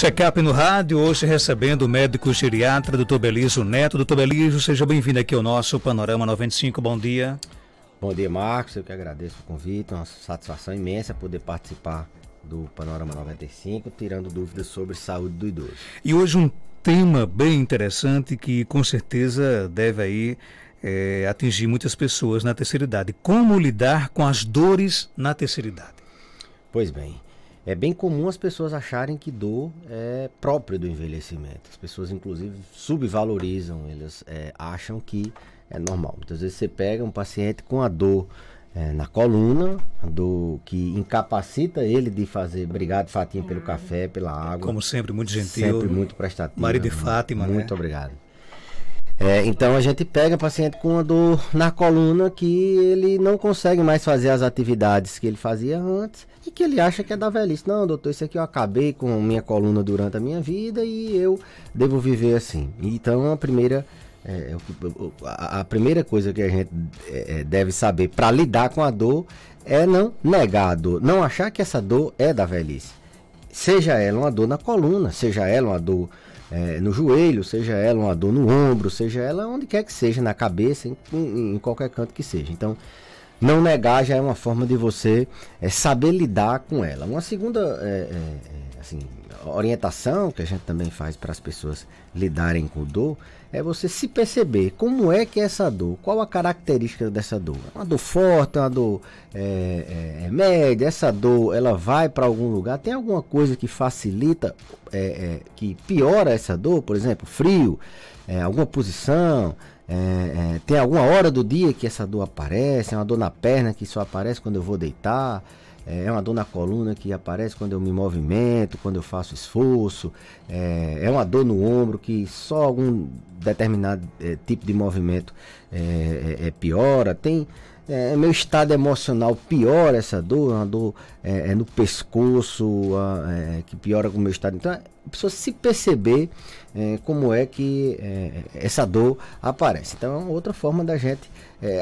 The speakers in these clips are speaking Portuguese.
check-up no rádio, hoje recebendo o médico geriatra, doutor Belizo Neto. Doutor Belizo seja bem-vindo aqui ao nosso Panorama 95. Bom dia. Bom dia, Marcos. Eu que agradeço o convite. É uma satisfação imensa poder participar do Panorama 95, tirando dúvidas sobre saúde do idoso. E hoje um tema bem interessante que com certeza deve aí é, atingir muitas pessoas na terceira idade. Como lidar com as dores na terceira idade? Pois bem, é bem comum as pessoas acharem que dor é própria do envelhecimento. As pessoas, inclusive, subvalorizam, elas é, acham que é normal. Muitas vezes você pega um paciente com a dor é, na coluna, a dor que incapacita ele de fazer. Obrigado, Fatinha, pelo hum. café, pela água. Como sempre, muito gentil. Sempre muito prestativo. Maria de Fátima, né? Muito né? obrigado. É, então a gente pega paciente com uma dor na coluna que ele não consegue mais fazer as atividades que ele fazia antes e que ele acha que é da velhice. Não, doutor, isso aqui eu acabei com minha coluna durante a minha vida e eu devo viver assim. Então a primeira, é, é a primeira coisa que a gente é, é, deve saber para lidar com a dor é não negar a dor, não achar que essa dor é da velhice. Seja ela uma dor na coluna, seja ela uma dor é, no joelho, seja ela uma dor no ombro, seja ela onde quer que seja, na cabeça, em, em, em qualquer canto que seja. Então, não negar já é uma forma de você é, saber lidar com ela. Uma segunda, é, é, é assim, orientação que a gente também faz para as pessoas lidarem com dor é você se perceber como é que é essa dor, qual a característica dessa dor. É uma dor forte, é uma dor é, é, é, média, essa dor ela vai para algum lugar, tem alguma coisa que facilita, é, é que piora essa dor, por exemplo, frio, alguma posição. tem alguma hora do dia que essa dor aparece, é uma dor na perna que só aparece quando eu vou deitar. É, é uma dor na coluna que aparece quando eu me movimento, quando eu faço esforço, é, é uma dor no ombro que só algum determinado é, tipo de movimento é, é, é piora. Tem é, é, meu estado emocional piora essa dor, é uma dor é, é, no pescoço, a, é, que piora com o meu estado. Então, a pessoa se perceber como é que essa dor aparece. Então, é outra forma da gente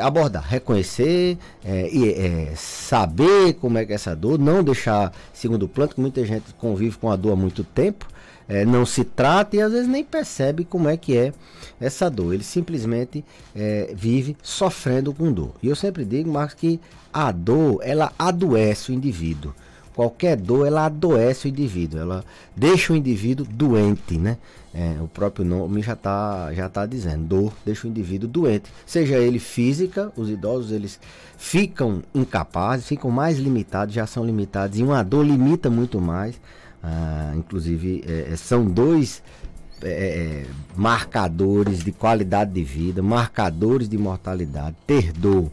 abordar, reconhecer e saber como é que é essa dor, não deixar segundo plano, que muita gente convive com a dor há muito tempo é, não se trata e às vezes nem percebe como é que é essa dor. Ele simplesmente é, vive sofrendo com dor. E eu sempre digo, Marcos, que a dor ela adoece o indivíduo. Qualquer dor ela adoece o indivíduo, ela deixa o indivíduo doente, né? É, o próprio nome já está já tá dizendo, dor deixa o indivíduo doente, seja ele física, os idosos eles ficam incapazes, ficam mais limitados, já são limitados, e uma dor limita muito mais ah, inclusive, é, é são dois é, é, é, marcadores de qualidade de vida, marcadores de mortalidade, ter dor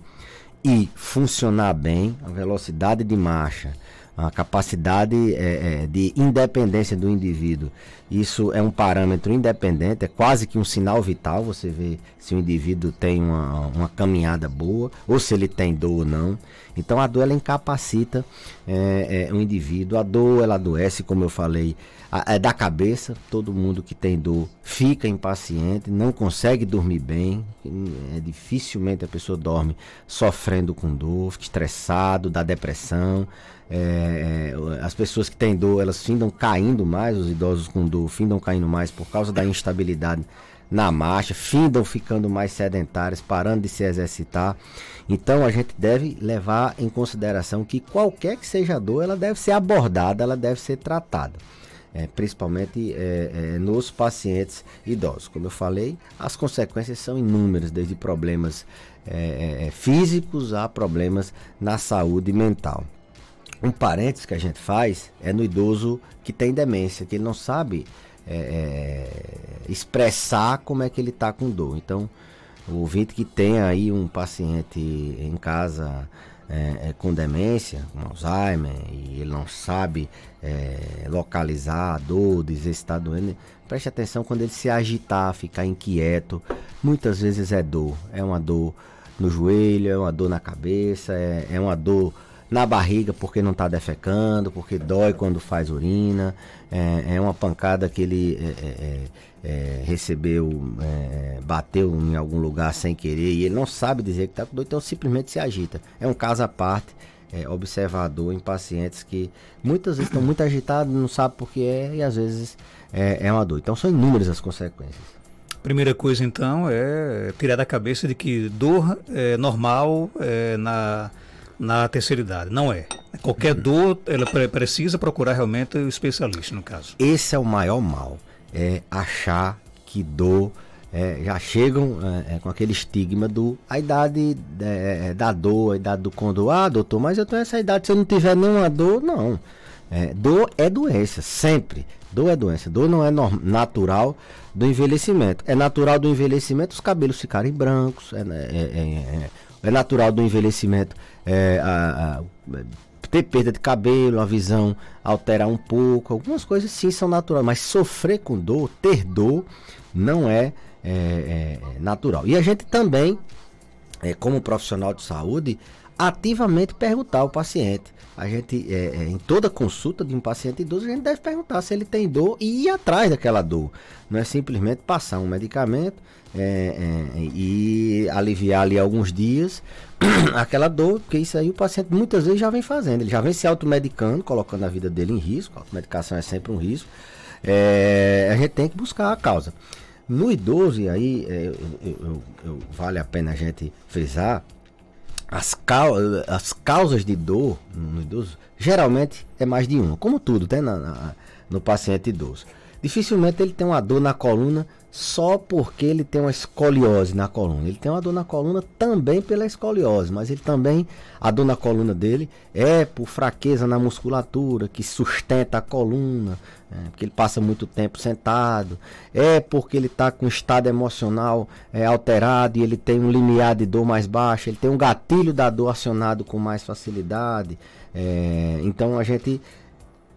e funcionar bem, a velocidade de marcha, a capacidade é, é, de independência do indivíduo. Isso é um parâmetro independente, é quase que um sinal vital. Você vê se o indivíduo tem uma, uma caminhada boa ou se ele tem dor ou não. Então a dor ela incapacita é, é, o indivíduo. A dor ela adoece, como eu falei, a, é da cabeça. Todo mundo que tem dor fica impaciente, não consegue dormir bem. É dificilmente a pessoa dorme sofrendo com dor, fica estressado, dá depressão. É, é, as pessoas que têm dor, elas findam caindo mais, os idosos com dor findam caindo mais por causa da instabilidade na marcha, findam ficando mais sedentários, parando de se exercitar. Então a gente deve levar em consideração que qualquer que seja a dor, ela deve ser abordada, ela deve ser tratada. É, principalmente é, é, nos pacientes idosos. Como eu falei, as consequências são inúmeras, desde problemas é, é, físicos a problemas na saúde mental um parênteses que a gente faz é no idoso que tem demência, que ele não sabe é, é expressar como é que ele está com dor. Então, o ouvinte que tem aí um paciente em casa é, é, com demência, com Alzheimer, e ele não sabe é, localizar a dor, dizer se está doendo, preste atenção quando ele se agitar, ficar inquieto. Muitas vezes é dor, é uma dor no joelho, é uma dor na cabeça, é, é uma dor na barriga porque não está defecando, porque dói quando faz urina. É, é uma pancada que ele é, é, é, é recebeu, bateu em algum lugar sem querer e ele não sabe dizer que está com dor, então simplesmente se agita. É um caso à parte. observador em pacientes que muitas vezes estão muito agitados, não sabem por que é e às vezes é uma dor. Então são inúmeras as consequências. Primeira coisa, então, é tirar da cabeça de que dor é normal é, na na terceira idade. Não é. Qualquer dor, ela precisa procurar realmente o especialista, no caso. Esse é o maior mal, é achar que dor. É, já chegam é, é com aquele estigma do a idade é, é da dor, a idade do condor. Ah, doutor, mas eu tenho essa idade, se eu não tiver nenhuma dor, não. É, dor é doença, sempre. Dor é doença. Dor não é natural do envelhecimento. É natural do envelhecimento os cabelos ficarem brancos, é, né, é, é, é natural do envelhecimento é, a, a, ter perda de cabelo, a visão alterar um pouco, algumas coisas sim são naturais, mas sofrer com dor, ter dor, não é, é, é, é natural. E a gente também, é, como profissional de saúde, ativamente perguntar ao paciente. A gente, é, é, em toda consulta de um paciente idoso, a gente deve perguntar se ele tem dor e ir atrás daquela dor. Não é simplesmente passar um medicamento, é, é, e aliviar ali alguns dias aquela dor, porque isso aí o paciente muitas vezes já vem fazendo, ele já vem se automedicando, colocando a vida dele em risco, a automedicação é sempre um risco, é, a gente tem que buscar a causa. No idoso, e aí é, eu, eu, eu, vale a pena a gente frisar, as, cau as causas de dor no idoso geralmente é mais de uma, como tudo, né, na, na, no paciente idoso. Dificilmente ele tem uma dor na coluna só porque ele tem uma escoliose na coluna. Ele tem uma dor na coluna também pela escoliose, mas ele também, a dor na coluna dele é por fraqueza na musculatura que sustenta a coluna, é, porque ele passa muito tempo sentado, é porque ele está com estado emocional é, alterado e ele tem um limiar de dor mais baixo, ele tem um gatilho da dor acionado com mais facilidade. É, então a gente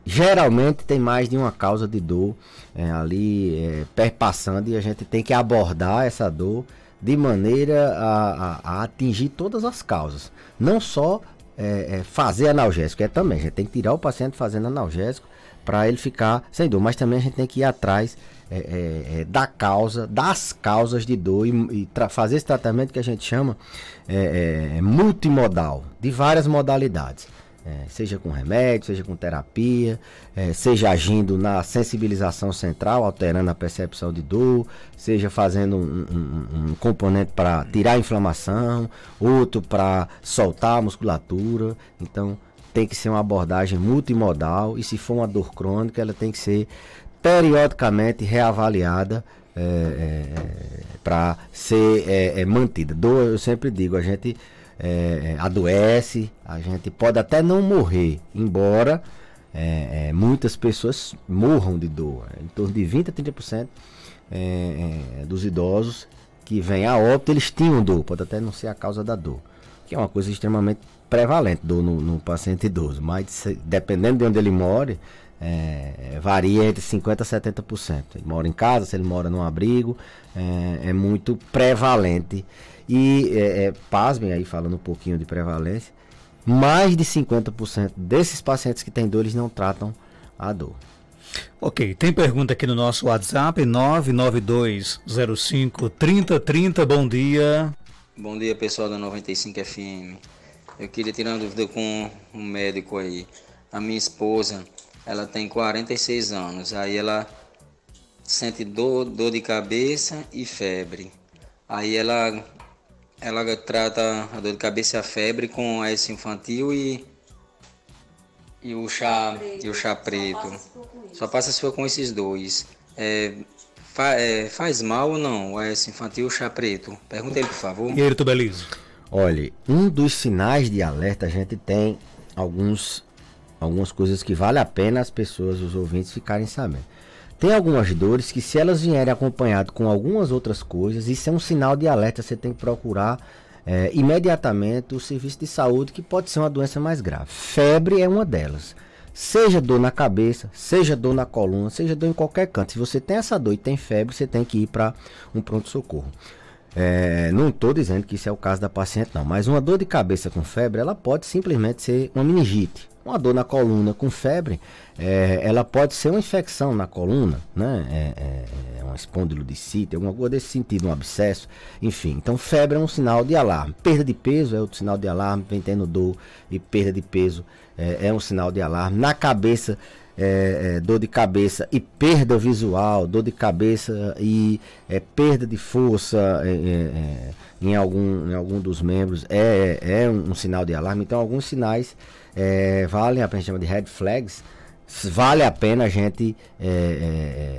geralmente tem mais de uma causa de dor é, ali é, perpassando e a gente tem que abordar essa dor de maneira a, a, a atingir todas as causas. Não só é, é fazer analgésico, é também, a gente tem que tirar o paciente fazendo analgésico para ele ficar sem dor, mas também a gente tem que ir atrás é, é, é da causa, das causas de dor e, e fazer esse tratamento que a gente chama é, é multimodal, de várias modalidades. É, seja com remédio, seja com terapia, é, seja agindo na sensibilização central, alterando a percepção de dor, seja fazendo um, um, um componente para tirar a inflamação, outro para soltar a musculatura. Então, tem que ser uma abordagem multimodal e se for uma dor crônica, ela tem que ser periodicamente reavaliada é, é, é para ser é, mantida. Dor, eu sempre digo, a gente é, é, adoece, a gente pode até não morrer, embora é, é muitas pessoas morram de dor. Em torno de 20 a 30% é, é, dos idosos que vêm a óbito, eles tinham dor, pode até não ser a causa da dor, que é uma coisa extremamente prevalente, dor no, no paciente idoso, mas se, dependendo de onde ele mora, é, varia entre 50% a 70%. Ele mora em casa, se ele mora num abrigo, é, é muito prevalente e, é, é, pasmem aí, falando um pouquinho de prevalência, mais de 50% desses pacientes que têm dores não tratam a dor. Ok, tem pergunta aqui no nosso WhatsApp, 992053030, bom dia. Bom dia, pessoal da 95 FM. Eu queria tirar uma dúvida com um médico aí. A minha esposa, ela tem 46 anos, aí ela sente dor, dor de cabeça e febre. Aí ela ela trata a dor de cabeça e a febre com o AS infantil e e o chá preto. e o chá preto. Só passa se for com esses dois. É, fa, é, faz mal ou não o é AS infantil o chá preto? Pergunta ele, por favor. E aí, Belizo? Olha, um dos sinais de alerta a gente tem alguns algumas coisas que vale a pena as pessoas, os ouvintes ficarem sabendo. Tem algumas dores que, se elas vierem acompanhado com algumas outras coisas, isso é um sinal de alerta. Você tem que procurar é, imediatamente o serviço de saúde, que pode ser uma doença mais grave. Febre é uma delas. Seja dor na cabeça, seja dor na coluna, seja dor em qualquer canto. Se você tem essa dor e tem febre, você tem que ir para um pronto-socorro. É, não estou dizendo que isso é o caso da paciente, não, mas uma dor de cabeça com febre, ela pode simplesmente ser uma meningite. Uma dor na coluna com febre, é, ela pode ser uma infecção na coluna, né? É, é, é uma espondilodicite, alguma coisa desse sentido, um abscesso, enfim. Então, febre é um sinal de alarme. Perda de peso é outro sinal de alarme, vem tendo dor e perda de peso é, é um sinal de alarme. Na cabeça é, é, dor de cabeça e perda visual, dor de cabeça e é, perda de força é, é, é, em, algum, em algum dos membros, é, é um, um sinal de alarme. Então, alguns sinais valem a pena chamar de red flags. Vale a pena a gente,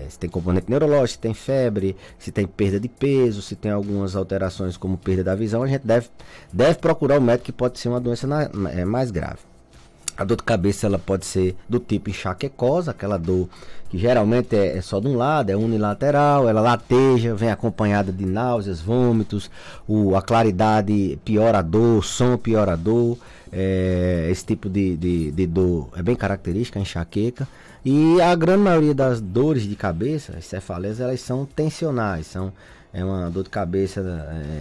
se tem componente neurológico, se tem febre, se tem perda de peso, se tem algumas alterações como perda da visão, a gente deve, deve procurar o um médico que pode ser uma doença na, mais grave. A dor de cabeça ela pode ser do tipo enxaquecosa, aquela dor que geralmente é, é, só de um lado, é unilateral, ela lateja, vem acompanhada de náuseas, vômitos, o, a claridade piora a dor, o som piora a dor. É, esse tipo de, de, de, dor é bem característica, é enxaqueca. E a grande maioria das dores de cabeça, as cefaleias, elas são tensionais, são é uma dor de cabeça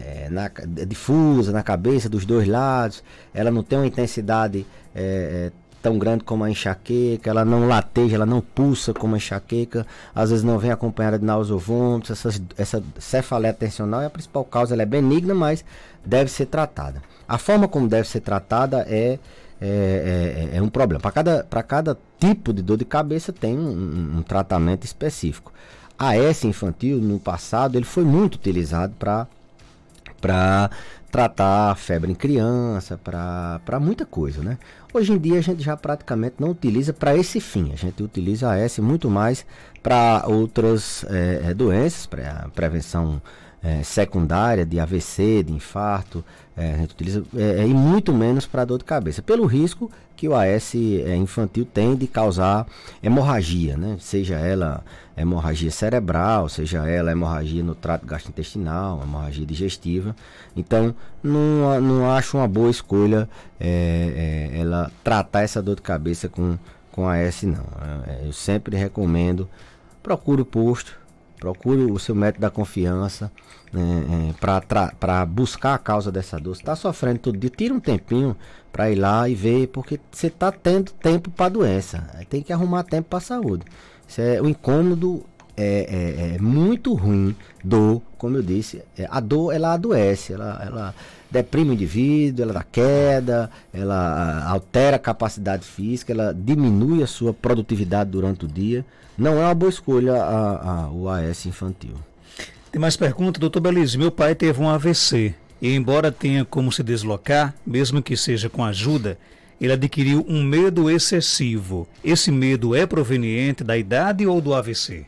é, na, é difusa na cabeça dos dois lados, ela não tem uma intensidade é, é, tão grande como a enxaqueca, ela não lateja, ela não pulsa como a enxaqueca, às vezes não vem acompanhada de náusea ou vômitos, essa cefaleia tensional é a principal causa, ela é benigna, mas deve ser tratada. A forma como deve ser tratada é, é, é, é, é um problema. Para cada, para cada tipo de dor de cabeça tem um, um tratamento específico. A S infantil, no passado, ele foi muito utilizado para tratar febre em criança, para muita coisa, né? Hoje em dia a gente já praticamente não utiliza para esse fim, a gente utiliza a S muito mais para outras é, é doenças, para prevenção é, secundária de AVC, de infarto, é, a gente utiliza, é, é e muito menos para dor de cabeça, pelo risco que o AS é, infantil tem de causar hemorragia, né? seja ela hemorragia cerebral, seja ela hemorragia no trato gastrointestinal, hemorragia digestiva. Então, não, não acho uma boa escolha é, é ela tratar essa dor de cabeça com, com AS, não. Eu sempre recomendo, procure o posto Procure o seu médico da confiança né, é, é, para buscar a causa dessa dor. está sofrendo todo dia, tira um tempinho para ir lá e ver, porque você está tendo tempo para a doença. Tem que arrumar tempo para a saúde. Isso é o incômodo é, é, é muito ruim. Dor, como eu disse, é, a dor ela adoece, ela, ela deprime o indivíduo, ela dá queda, ela ah, altera a capacidade física, ela diminui a sua produtividade durante o dia. Não é uma boa escolha a, a, o AS infantil. Tem mais pergunta, doutor Belize. Meu pai teve um AVC e, embora tenha como se deslocar, mesmo que seja com ajuda, ele adquiriu um medo excessivo. Esse medo é proveniente da idade ou do AVC?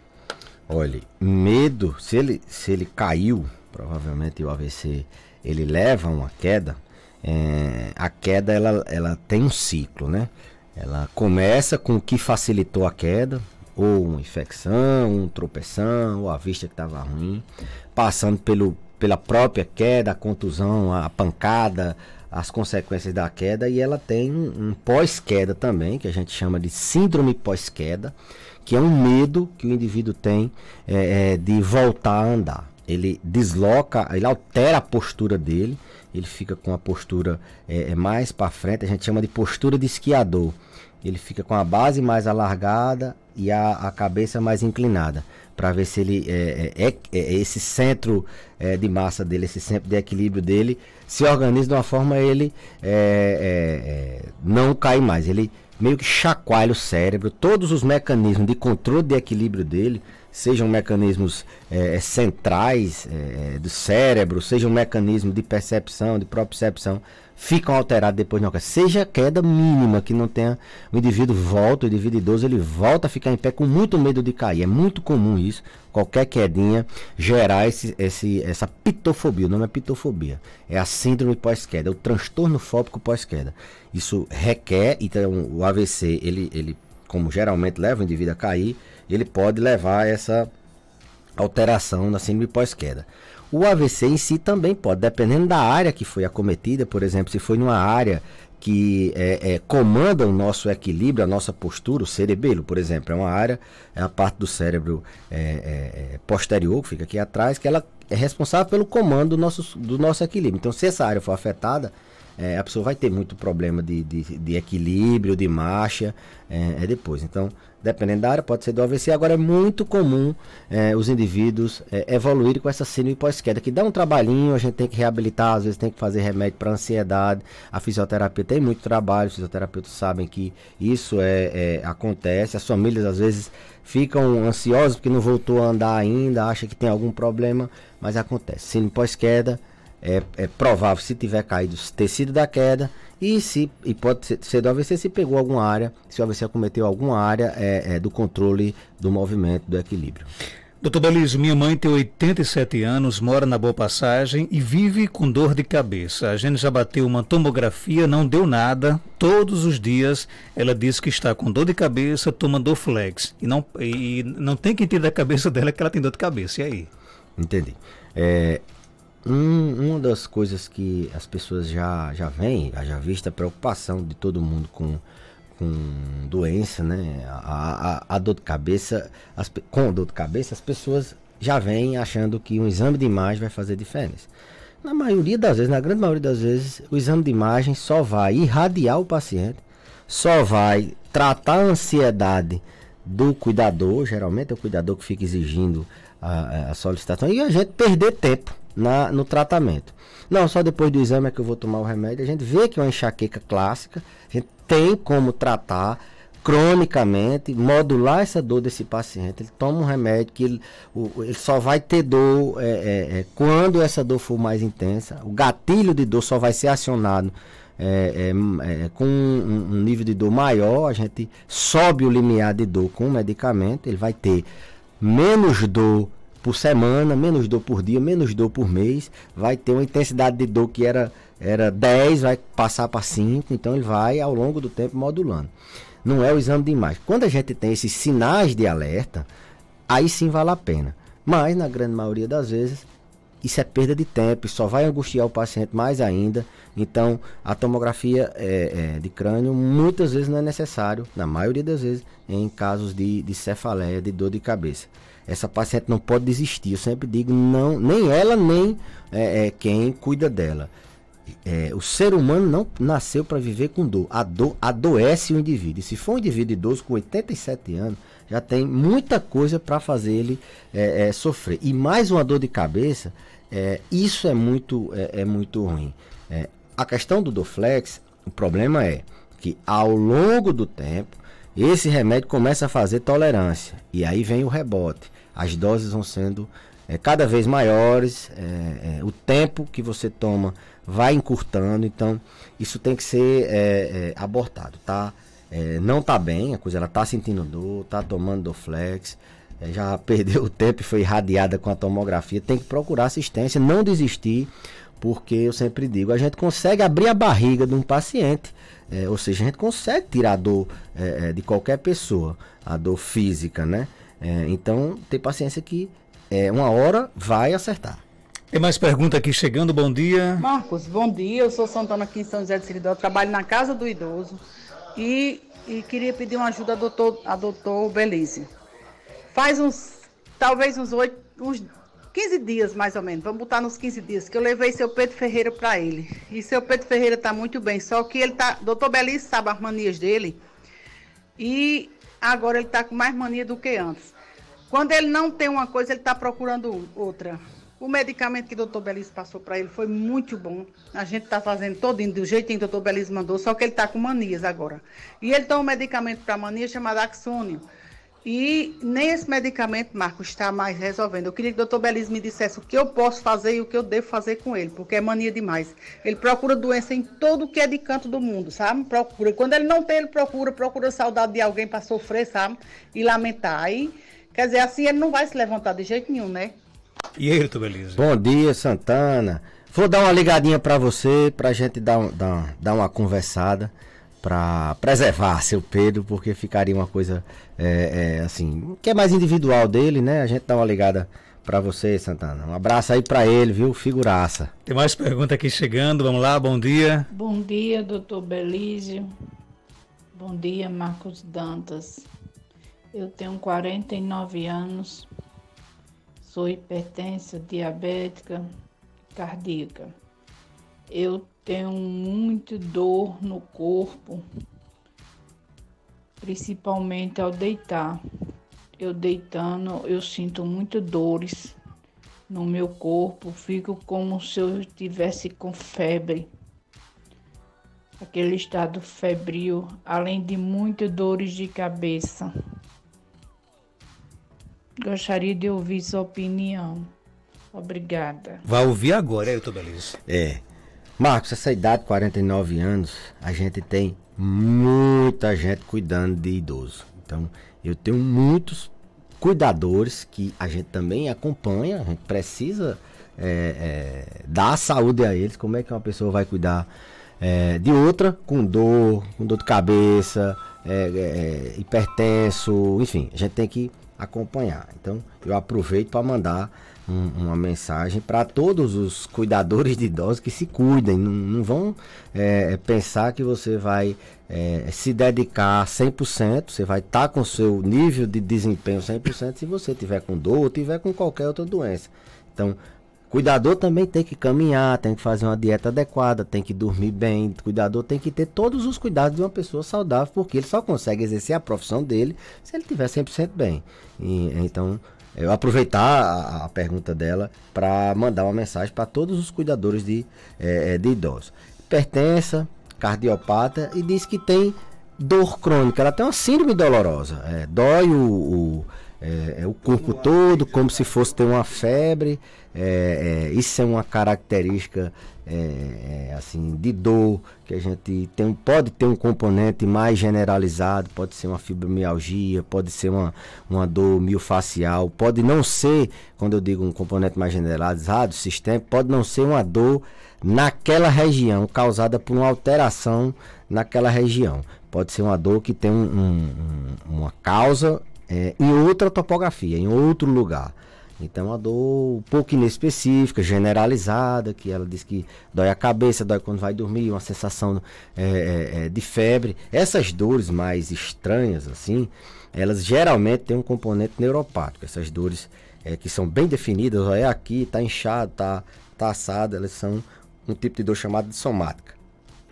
Olha, medo, se ele, se ele caiu, provavelmente o AVC ele leva a uma queda, é, a queda ela, ela tem um ciclo, né? Ela começa com o que facilitou a queda, ou uma infecção, um tropeção, ou a vista que estava ruim, passando pelo, pela própria queda, a contusão, a pancada, as consequências da queda, e ela tem um pós-queda também, que a gente chama de síndrome pós-queda, que é um medo que o indivíduo tem é, é, de voltar a andar. Ele desloca, ele altera a postura dele, ele fica com a postura é, é mais para frente, a gente chama de postura de esquiador. Ele fica com a base mais alargada e a, a cabeça mais inclinada, para ver se ele é, é, é, é esse centro de massa dele, esse centro de equilíbrio dele, se organiza de uma forma ele não cai mais. Ele meio que chacoalha o cérebro, todos os mecanismos de controle de equilíbrio dele sejam mecanismos é, centrais é, do cérebro, sejam mecanismos de percepção, de propriocepção, ficam alterados depois de uma queda. Seja queda mínima, que não tenha. O indivíduo volta, o indivíduo idoso, ele volta a ficar em pé com muito medo de cair. É muito comum isso, qualquer quedinha, gerar esse, esse, essa pitofobia. O nome é pitofobia. É a síndrome pós-queda, é o transtorno fóbico pós-queda. Isso requer, então o AVC, ele, ele como geralmente leva o indivíduo a cair ele pode levar a essa alteração na síndrome pós-queda. O AVC em si também pode, dependendo da área que foi acometida, por exemplo, se foi numa área que é, é, comanda o nosso equilíbrio, a nossa postura, o cerebelo, por exemplo, é uma área, é a parte do cérebro é, é, é posterior, que fica aqui atrás, que ela é responsável pelo comando do nosso, do nosso equilíbrio. Então, se essa área for afetada, é, a pessoa vai ter muito problema de, de, de equilíbrio, de marcha, é, é, depois. Então, dependendo da área, pode ser do AVC. Agora, é muito comum é, os indivíduos é, evoluírem com essa síndrome pós-queda, que dá um trabalhinho, a gente tem que reabilitar, às vezes tem que fazer remédio para ansiedade. A fisioterapia tem muito trabalho, os fisioterapeutas sabem que isso é, é, acontece. As famílias, às vezes, ficam ansiosas porque não voltou a andar ainda, acha que tem algum problema, mas acontece. Síndrome pós-queda é, é provável, se tiver caído, ter sido da queda. E, se, e pode ser, do AVC se pegou alguma área, se o AVC acometeu alguma área é, é do controle do movimento, do equilíbrio. Doutor Belísio, minha mãe tem 87 anos, mora na Boa Passagem e vive com dor de cabeça. A gente já bateu uma tomografia, não deu nada. Todos os dias ela diz que está com dor de cabeça, toma Dorflex. E não, e não tem que tirar da cabeça dela que ela tem dor de cabeça. E aí? Entendi. É, um, uma das coisas que as pessoas já, já veem, já vista é a preocupação de todo mundo com, com doença, né? A, a, a dor de cabeça, as, com dor de cabeça, as pessoas já vêm achando que um exame de imagem vai fazer diferença. Na maioria das vezes, na grande maioria das vezes, o exame de imagem só vai irradiar o paciente, só vai tratar a ansiedade do cuidador, geralmente é o cuidador que fica exigindo a, a solicitação, e a gente perder tempo na, no tratamento. Não, só depois do exame é que eu vou tomar o remédio. A gente vê que é uma enxaqueca clássica, a gente tem como tratar cronicamente, modular essa dor desse paciente. Ele toma um remédio que ele, o, ele só vai ter dor é, é, é, quando essa dor for mais intensa. O gatilho de dor só vai ser acionado é, é, é, com um, um nível de dor maior. A gente sobe o limiar de dor com o medicamento. Ele vai ter menos dor por semana, menos dor por dia, menos dor por mês. Vai ter uma intensidade de dor que era, era 10, vai passar para 5. Então ele vai ao longo do tempo modulando. Não é o exame de imagem. Quando a gente tem esses sinais de alerta, aí sim vale a pena. Mas na grande maioria das vezes isso é perda de tempo, só vai angustiar o paciente mais ainda. Então, a tomografia é, é, de crânio muitas vezes não é necessário, na maioria das vezes, em casos de, de cefaleia, de dor de cabeça. Essa paciente não pode desistir. Eu sempre digo, não, nem ela, nem é, é quem cuida dela. É, o ser humano não nasceu para viver com dor. A dor adoece o indivíduo. E se for um indivíduo idoso com 87 anos, já tem muita coisa para fazer ele é, é, sofrer. E mais uma dor de cabeça, é, isso é muito, é, é muito ruim. É, a questão do Doflex, o problema é que ao longo do tempo, esse remédio começa a fazer tolerância. E aí vem o rebote as doses vão sendo é, cada vez maiores, é, é, o tempo que você toma vai encurtando, então isso tem que ser abortado, tá? não tá bem, a coisa ela tá sentindo dor, tá tomando Doflex, já perdeu o tempo e foi irradiada com a tomografia, tem que procurar assistência, não desistir, porque eu sempre digo, a gente consegue abrir a barriga de um paciente, ou seja, a gente consegue tirar a dor de qualquer pessoa, a dor física, né? É, então, ter paciência que é, uma hora vai acertar. Tem mais pergunta aqui chegando, bom dia. Marcos, bom dia. Eu sou Santana aqui em São José de Seridó, trabalho na Casa do Idoso e, e queria pedir uma ajuda a doutor, a doutor Belize. Faz uns, talvez uns oito, uns 15 dias mais ou menos, vamos botar nos 15 dias, que eu levei seu Pedro Ferreira para ele. E seu Pedro Ferreira tá muito bem, só que ele tá. Doutor Belize sabe as manias dele. E agora ele está com mais mania do que antes. Quando ele não tem uma coisa, ele está procurando outra. O medicamento que o doutor Belis passou para ele foi muito bom. A gente está fazendo todo do jeitinho que o doutor Belis mandou, só que ele está com manias agora. E ele toma um medicamento para mania chamado Axônio. E nem esse medicamento, Marco está mais resolvendo. Eu queria que o doutor Belis me dissesse o que eu posso fazer e o que eu devo fazer com ele, porque é mania demais. Ele procura doença em todo que é de canto do mundo, sabe? Procura. Quando ele não tem, ele procura, procura saudade de alguém para sofrer, sabe? E lamentar. Aí, quer dizer, assim ele não vai se levantar de jeito nenhum, né? E aí, doutor Beliz Bom dia, Santana. Vou dar uma ligadinha para você, para a gente dar, dar, dar uma conversada para preservar seu Pedro, porque ficaria uma coisa é, é, assim, que é mais individual dele, né? A gente dá uma ligada para você, Santana. Um abraço aí para ele, viu? Figuraça. Tem mais pergunta aqui chegando, vamos lá, bom dia. Bom dia, doutor Belígio. Bom dia, Marcos Dantas. Eu tenho 49 anos, sou hipertensa, diabética, cardíaca. Eu tenho muito dor no corpo, principalmente ao deitar. Eu deitando, eu sinto muito dores no meu corpo, fico como se eu estivesse com febre. Aquele estado febril, além de muitas dores de cabeça. Gostaria de ouvir sua opinião. Obrigada. Vai ouvir agora, eu tô beleza. É. Marcos, essa idade, 49 anos, a gente tem muita gente cuidando de idoso. Então, eu tenho muitos cuidadores que a gente também acompanha, a gente precisa é, é, dar saúde a eles. Como é que uma pessoa vai cuidar é, de outra com dor, com dor de cabeça, é, é, hipertenso, enfim, a gente tem que acompanhar. Então, eu aproveito para mandar um, uma mensagem para todos os cuidadores de idosos que se cuidem. Não, não vão é, é pensar que você vai é, se dedicar 100%, você vai estar tá com seu nível de desempenho 100% se você tiver com dor ou tiver com qualquer outra doença. Então, Cuidador também tem que caminhar, tem que fazer uma dieta adequada, tem que dormir bem. Cuidador tem que ter todos os cuidados de uma pessoa saudável, porque ele só consegue exercer a profissão dele se ele tiver 100% bem. E, então, é, eu aproveitar a, a pergunta dela para mandar uma mensagem para todos os cuidadores de, é, é de idosos. Hipertensa, cardiopata e diz que tem dor crônica, ela tem uma síndrome dolorosa, é, dói o, o é, é o corpo todo, como se fosse ter uma febre. É, é, isso é uma característica é, é, assim de dor que a gente tem pode ter um componente mais generalizado pode ser uma fibromialgia pode ser uma, uma dor miofacial pode não ser quando eu digo um componente mais generalizado sistema pode não ser uma dor naquela região causada por uma alteração naquela região pode ser uma dor que tem um, um, uma causa é, em outra topografia em outro lugar então a dor um pouco inespecífica, generalizada, que ela diz que dói a cabeça, dói quando vai dormir, uma sensação é, é, é, de febre. Essas dores mais estranhas, assim, elas geralmente têm um componente neuropático. Essas dores é, que são bem definidas, ó, é aqui, tá inchado, tá, tá assado, elas são um tipo de dor chamada de somática.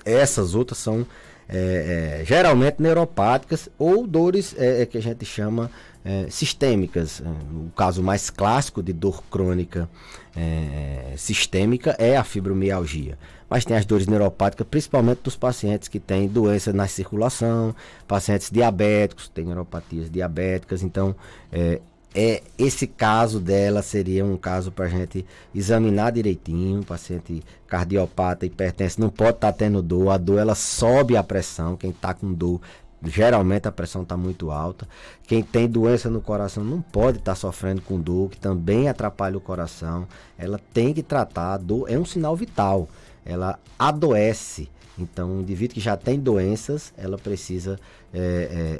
Essas outras são é, é, geralmente neuropáticas ou dores é, é que a gente chama é, sistêmicas. É, o caso mais clássico de dor crônica sistêmica é a fibromialgia. Mas tem as dores neuropáticas, principalmente dos pacientes que têm doença na circulação, pacientes diabéticos, têm neuropatias diabéticas. Então, é esse caso dela seria um caso para a gente examinar direitinho. O paciente cardiopata, hipertenso, não pode estar tá tendo dor. A dor ela sobe a pressão. Quem está com dor, geralmente a pressão está muito alta. Quem tem doença no coração não pode estar tá sofrendo com dor, que também atrapalha o coração. Ela tem que tratar. A dor é um sinal vital. Ela adoece. Então, um indivíduo que já tem doenças, ela precisa é,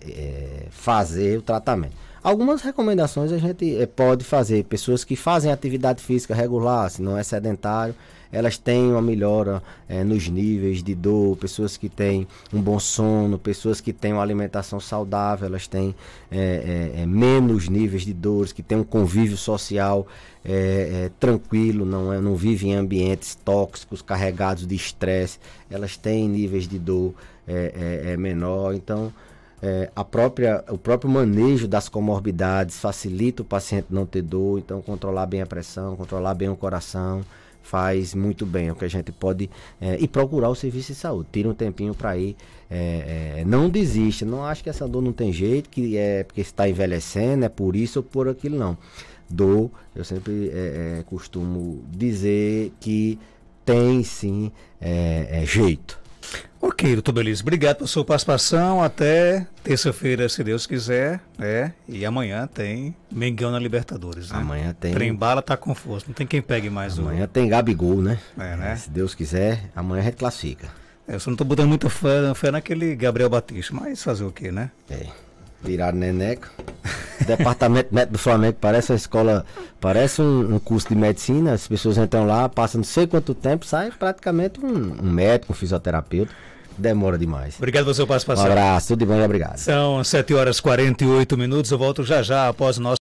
é, é, fazer o tratamento. Algumas recomendações a gente eh, pode fazer. Pessoas que fazem atividade física regular, se não é sedentário, elas têm uma melhora é, nos níveis de dor. Pessoas que têm um bom sono, pessoas que têm uma alimentação saudável, elas têm é, menos níveis de dores, que têm um convívio social tranquilo, não, é, não vivem em ambientes tóxicos, carregados de estresse, elas têm níveis de dor menor. Então. É, a própria, o próprio manejo das comorbidades facilita o paciente não ter dor, então controlar bem a pressão, controlar bem o coração faz muito bem, é o que a gente pode é, e procurar o serviço de saúde, tira um tempinho para ir, é, é, não desista, não acho que essa dor não tem jeito, que é porque está envelhecendo, é por isso ou por aquilo não. Dor, eu sempre é, é, costumo dizer que tem sim jeito. Ok, doutor Belize, obrigado pela sua participação. Até terça-feira, se Deus quiser. Né? E amanhã tem Mengão na Libertadores. Né? Amanhã tem. Trembala tá com força, não tem quem pegue mais. Amanhã o... tem Gabigol, né? É, né? Se Deus quiser, amanhã a gente classifica. É, eu só não estou botando muita fé, fé naquele Gabriel Batista, mas fazer o quê, né? É virar neneco. Departamento Médico do Flamengo parece uma escola, parece um, um, curso de medicina. As pessoas entram lá, passam não sei quanto tempo, sai praticamente um, um médico, um fisioterapeuta demora demais. Obrigado seu passo participação. Um abraço, tudo de bom e obrigado. São 7 horas e 48 minutos, eu volto já já após o nosso.